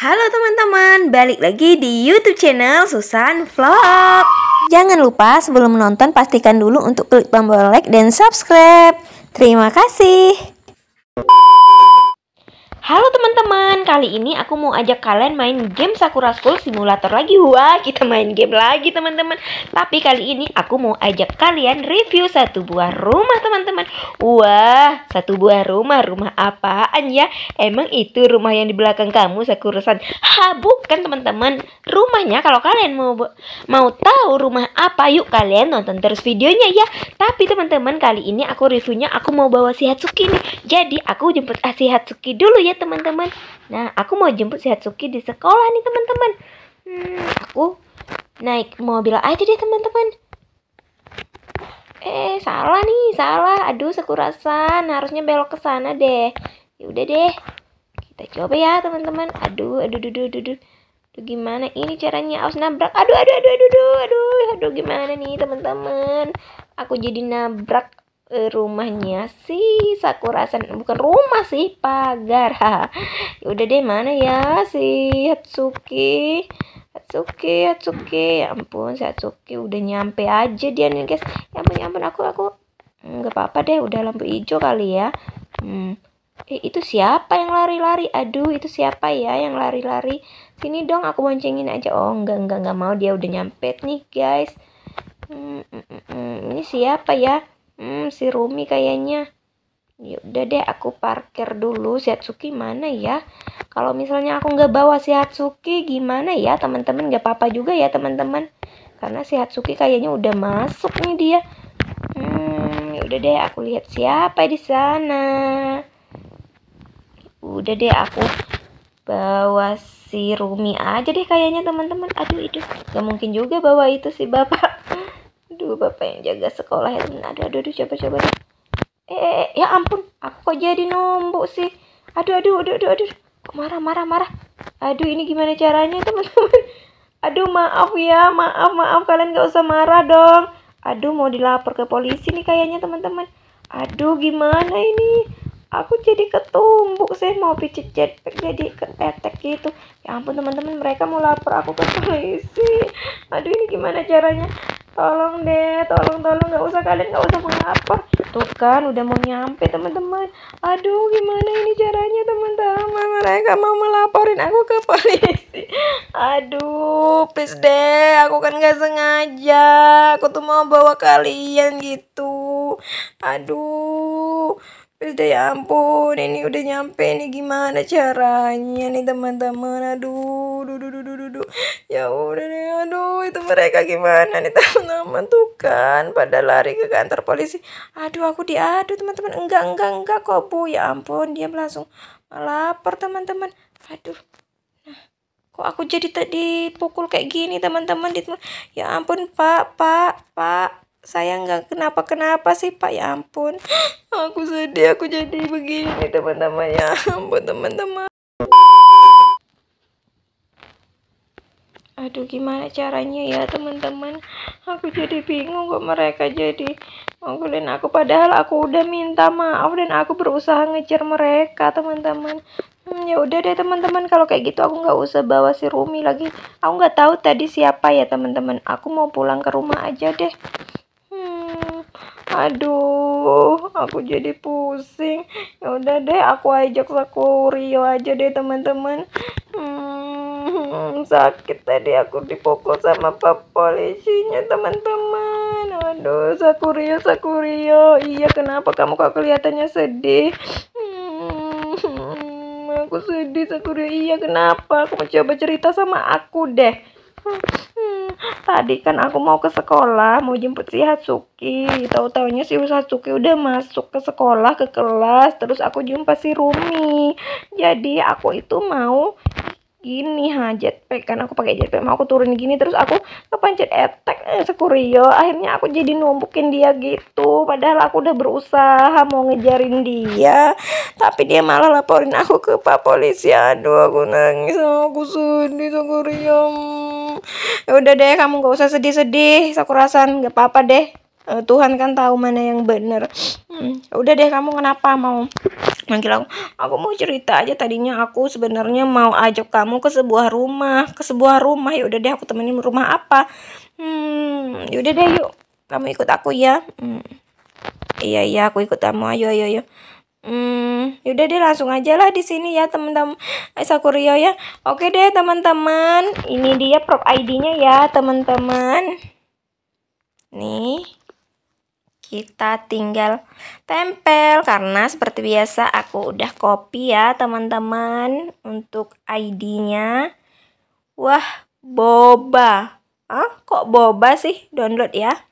Halo teman-teman, balik lagi di YouTube channel Susan Vlog. Jangan lupa sebelum menonton pastikan dulu untuk klik tombol like dan subscribe. Terima kasih. Halo teman-teman, kali ini aku mau ajak kalian main game Sakura School Simulator lagi Wah, kita main game lagi teman-teman Tapi kali ini aku mau ajak kalian review satu buah rumah teman-teman Wah, satu buah rumah, rumah apaan ya? Emang itu rumah yang di belakang kamu Sakura-san? Ha, bukan teman-teman Rumahnya kalau kalian mau mau tahu rumah apa Yuk kalian nonton terus videonya ya Tapi teman-teman, kali ini aku reviewnya aku mau bawa si Hatsuki nih Jadi aku jemput si Hatsuki dulu ya teman-teman. Nah, aku mau jemput si Hatsuki di sekolah nih, teman-teman. Hmm, aku naik mobil aja deh, teman-teman. Eh, salah nih, salah. Aduh, sekurasan. Harusnya belok ke sana deh. Ya udah deh. Kita coba ya, teman-teman. Aduh, aduh, aduh, aduh, aduh. Aduh, gimana ini caranya? Harus nabrak. Aduh, aduh, aduh, aduh, aduh. Aduh, aduh gimana nih, teman-teman? Aku jadi nabrak. Eh, rumahnya sih, sakura sen bukan rumah sih pagar ya udah deh mana ya si Hatsuki Hatsuki Hatsuki ya ampun si Hatsuki udah nyampe aja dia nih guys ya ampun ya ampun aku aku hmm, nggak apa-apa deh udah lampu hijau kali ya hmm. eh, itu siapa yang lari-lari aduh itu siapa ya yang lari-lari sini dong aku boncengin aja oh enggak enggak enggak mau dia udah nyampe nih guys hmm, hmm, hmm. hmm. ini siapa ya Hmm, si Rumi kayaknya. Ya udah deh, aku parkir dulu. Si Hatsuki mana ya? Kalau misalnya aku nggak bawa si Hatsuki, gimana ya teman-teman? Nggak apa-apa juga ya teman-teman. Karena si Hatsuki kayaknya udah masuk nih dia. Hmm, ya udah deh, aku lihat siapa di sana. Udah deh, aku bawa si Rumi aja deh kayaknya teman-teman. Aduh, itu nggak mungkin juga bawa itu si bapak aduh bapak yang jaga sekolah ya teman aduh aduh, aduh coba coba eh, eh, eh ya ampun aku kok jadi nombok sih aduh aduh aduh aduh aduh kok marah marah marah aduh ini gimana caranya teman-teman aduh maaf ya maaf maaf kalian gak usah marah dong aduh mau dilapor ke polisi nih kayaknya teman-teman aduh gimana ini aku jadi ketumbuk sih mau picit jetpack jadi ketetek gitu ya ampun teman-teman mereka mau lapor aku ke polisi aduh ini gimana caranya tolong deh tolong tolong nggak usah kalian nggak usah mengapa tuh kan udah mau nyampe teman-teman aduh gimana ini caranya teman-teman mereka mau melaporin aku ke polisi aduh please deh aku kan nggak sengaja aku tuh mau bawa kalian gitu aduh Udah ya ampun, ini udah nyampe nih gimana caranya nih teman-teman. Aduh, du, du, du, du, du, du. Ya udah deh, aduh itu mereka gimana nih teman-teman tuh kan pada lari ke kantor polisi. Aduh, aku diadu teman-teman. Enggak, enggak, enggak kok, Bu. Ya ampun, dia langsung lapar teman-teman. Aduh. Nah, kok aku jadi tadi pukul kayak gini teman-teman. Ya ampun, Pak, Pak, Pak saya nggak kenapa kenapa sih pak ya ampun aku sedih aku jadi begini teman-teman ya ampun teman-teman aduh gimana caranya ya teman-teman aku jadi bingung kok mereka jadi ngomongin aku padahal aku udah minta maaf dan aku berusaha ngejar mereka teman-teman hmm, ya udah deh teman-teman kalau kayak gitu aku nggak usah bawa si Rumi lagi aku nggak tahu tadi siapa ya teman-teman aku mau pulang ke rumah aja deh Aduh, aku jadi pusing. Ya udah deh, aku ajak sakurio aja deh teman-teman. Hmm, sakit tadi aku dipukul sama polisinya teman-teman. Aduh, Sakurio, Sakurio. Iya, kenapa kamu kok kelihatannya sedih? Hmm, aku sedih, Sakurio. Iya, kenapa? Kamu coba cerita sama aku deh. Hmm tadi kan aku mau ke sekolah mau jemput si Hatsuki tahu taunya si Hatsuki udah masuk ke sekolah ke kelas terus aku jumpa si Rumi jadi aku itu mau gini ha jetpack kan aku pakai jetpack mau aku turun gini terus aku kepancet attack eh, sekurio akhirnya aku jadi numpukin dia gitu padahal aku udah berusaha mau ngejarin dia tapi dia malah laporin aku ke pak polisi aduh aku nangis aku sedih sekurio hmm. ya udah deh kamu gak usah sedih-sedih sakurasan gak apa-apa deh Eh, Tuhan kan tahu mana yang benar. hmm, udah deh kamu kenapa mau manggil aku aku mau cerita aja tadinya aku sebenarnya mau ajak kamu ke sebuah rumah ke sebuah rumah ya udah deh aku temenin rumah apa hmm ya udah deh yuk kamu ikut aku ya hmm, iya iya aku ikut kamu ayo ayo ayo Hmm, yaudah deh langsung aja lah di sini ya teman-teman Sakurio ya. Oke deh teman-teman, ini dia prop ID-nya ya teman-teman. Nih kita tinggal tempel karena seperti biasa aku udah copy ya teman-teman untuk ID-nya wah boba ah kok boba sih download ya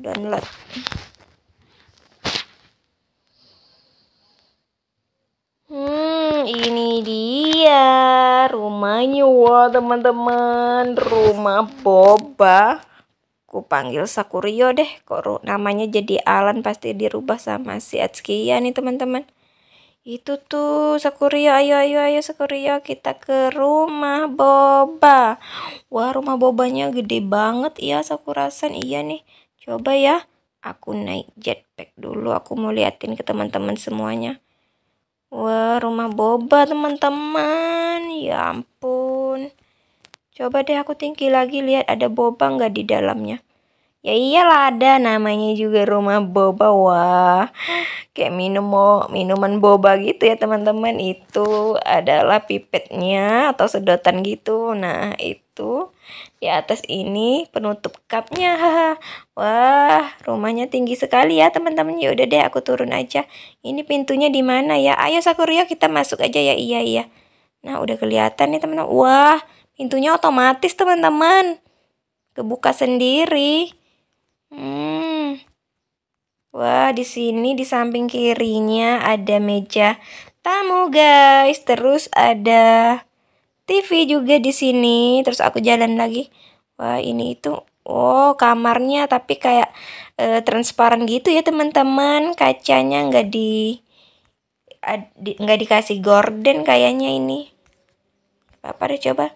download hmm ini dia rumahnya wah teman-teman rumah boba Ku panggil Sakurio deh, Koru. Namanya jadi Alan pasti dirubah sama si Atsukiya nih teman-teman. Itu tuh Sakurio, ayo ayo ayo Sakurio kita ke rumah boba. Wah rumah bobanya gede banget ya Sakurasan, iya nih. Coba ya, aku naik jetpack dulu, aku mau liatin ke teman-teman semuanya. Wah rumah boba teman-teman, ya ampun. Coba deh aku tinggi lagi lihat ada boba nggak di dalamnya. Ya iyalah ada namanya juga rumah boba wah. Kayak minum minuman boba gitu ya teman-teman. Itu adalah pipetnya atau sedotan gitu. Nah, itu di atas ini penutup cupnya. Wah, rumahnya tinggi sekali ya teman-teman. Ya udah deh aku turun aja. Ini pintunya di mana ya? Ayo Sakurio kita masuk aja ya. Iya iya. Nah, udah kelihatan nih teman-teman. Wah, Pintunya otomatis teman-teman. Kebuka sendiri. Hmm. Wah, di sini di samping kirinya ada meja tamu, guys. Terus ada TV juga di sini. Terus aku jalan lagi. Wah, ini itu Oh, kamarnya tapi kayak e, transparan gitu ya, teman-teman. Kacanya nggak di nggak di, dikasih gorden kayaknya ini. Apa deh coba?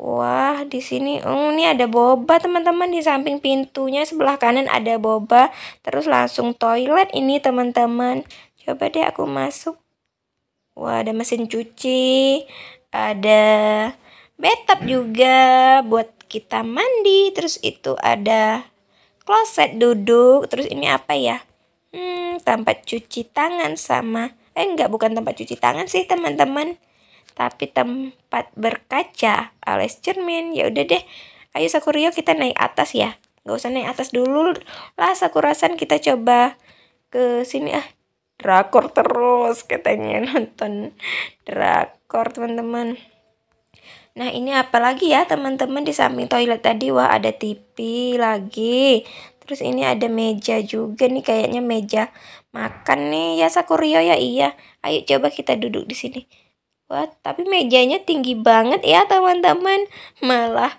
Wah, di sini oh, ini ada boba teman-teman di samping pintunya sebelah kanan ada boba, terus langsung toilet ini teman-teman. Coba deh aku masuk. Wah, ada mesin cuci, ada bathtub juga buat kita mandi, terus itu ada kloset duduk, terus ini apa ya? Hmm, tempat cuci tangan sama eh enggak bukan tempat cuci tangan sih teman-teman tapi tempat berkaca alias cermin ya udah deh ayo Sakurio kita naik atas ya nggak usah naik atas dulu lah Sakurasan kita coba ke sini ah drakor terus katanya nonton drakor teman-teman Nah ini apa lagi ya teman-teman di samping toilet tadi wah ada TV lagi Terus ini ada meja juga nih kayaknya meja makan nih ya Sakurio ya iya Ayo coba kita duduk di sini Wah, tapi mejanya tinggi banget ya teman-teman. Malah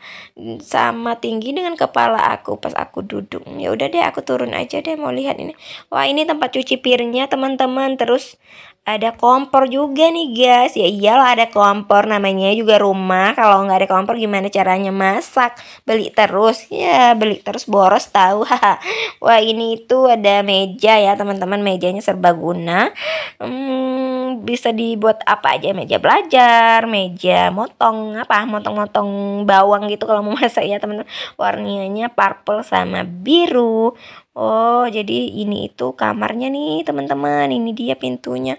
sama tinggi dengan kepala aku pas aku duduk. Ya udah deh aku turun aja deh mau lihat ini. Wah, ini tempat cuci piringnya teman-teman. Terus ada kompor juga nih guys ya iyalah ada kompor namanya juga rumah kalau nggak ada kompor gimana caranya masak beli terus ya beli terus boros tahu wah ini itu ada meja ya teman-teman mejanya serbaguna hmm, bisa dibuat apa aja meja belajar meja motong apa motong-motong bawang gitu kalau mau masak ya teman-teman warnanya purple sama biru oh jadi ini itu kamarnya nih teman-teman ini dia pintunya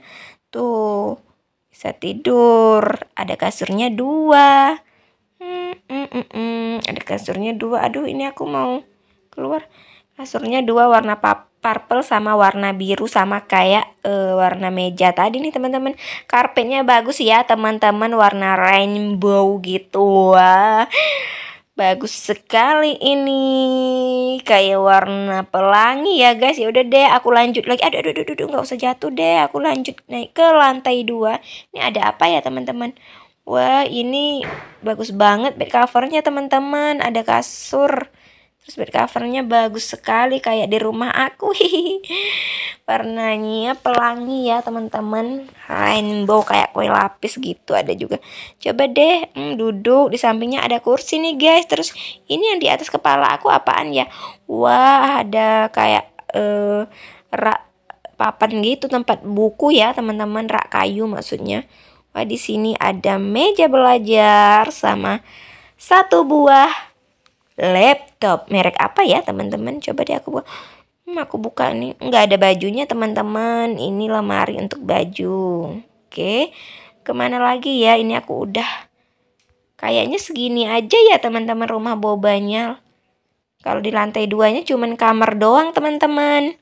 tuh bisa tidur ada kasurnya dua hmm, hmm, hmm, hmm. ada kasurnya dua aduh ini aku mau keluar Kasurnya dua warna purple sama warna biru sama kayak uh, warna meja tadi nih teman-teman. Karpetnya bagus ya teman-teman warna rainbow gitu. Wah. Bagus sekali ini. Kayak warna pelangi ya guys. Ya udah deh aku lanjut lagi. Aduh aduh aduh aduh nggak usah jatuh deh. Aku lanjut naik ke lantai dua Ini ada apa ya teman-teman? Wah, ini bagus banget bed covernya teman-teman. Ada kasur Terus bed covernya bagus sekali kayak di rumah aku. Warnanya pelangi ya teman-teman. Rainbow kayak kue lapis gitu ada juga. Coba deh hmm, duduk di sampingnya ada kursi nih guys. Terus ini yang di atas kepala aku apaan ya? Wah ada kayak uh, rak papan gitu tempat buku ya teman-teman rak kayu maksudnya. Wah di sini ada meja belajar sama satu buah laptop. Merek apa ya teman-teman? Coba deh aku buat, Hmm, aku buka nih. Nggak ada bajunya teman-teman. Ini lemari untuk baju. Oke. Kemana lagi ya? Ini aku udah. Kayaknya segini aja ya teman-teman rumah bobanya. Kalau di lantai duanya cuman kamar doang teman-teman.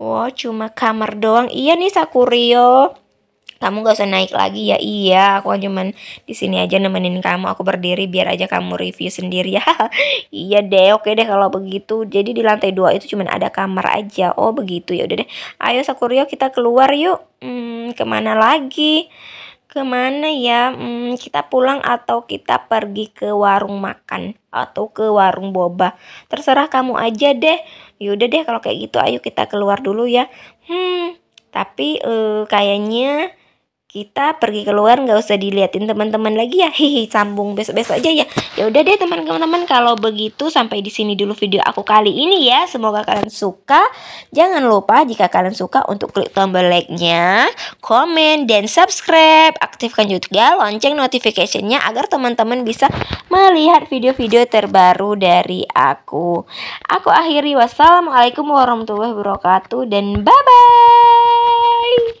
Wow, cuma kamar doang. Iya nih Sakurio kamu gak usah naik lagi ya iya aku cuman di sini aja nemenin kamu aku berdiri biar aja kamu review sendiri ya iya deh oke deh kalau begitu jadi di lantai dua itu cuman ada kamar aja oh begitu ya udah deh ayo Sakurio kita keluar yuk hmm, kemana lagi kemana ya hmm, kita pulang atau kita pergi ke warung makan atau ke warung boba terserah kamu aja deh yaudah deh kalau kayak gitu ayo kita keluar dulu ya hmm tapi eh, kayaknya kita pergi keluar nggak usah diliatin teman-teman lagi ya hihi sambung besok-besok aja ya ya udah deh teman-teman kalau begitu sampai di sini dulu video aku kali ini ya semoga kalian suka jangan lupa jika kalian suka untuk klik tombol like-nya komen dan subscribe aktifkan juga lonceng notificationnya agar teman-teman bisa melihat video-video terbaru dari aku aku akhiri wassalamualaikum warahmatullahi wabarakatuh dan bye bye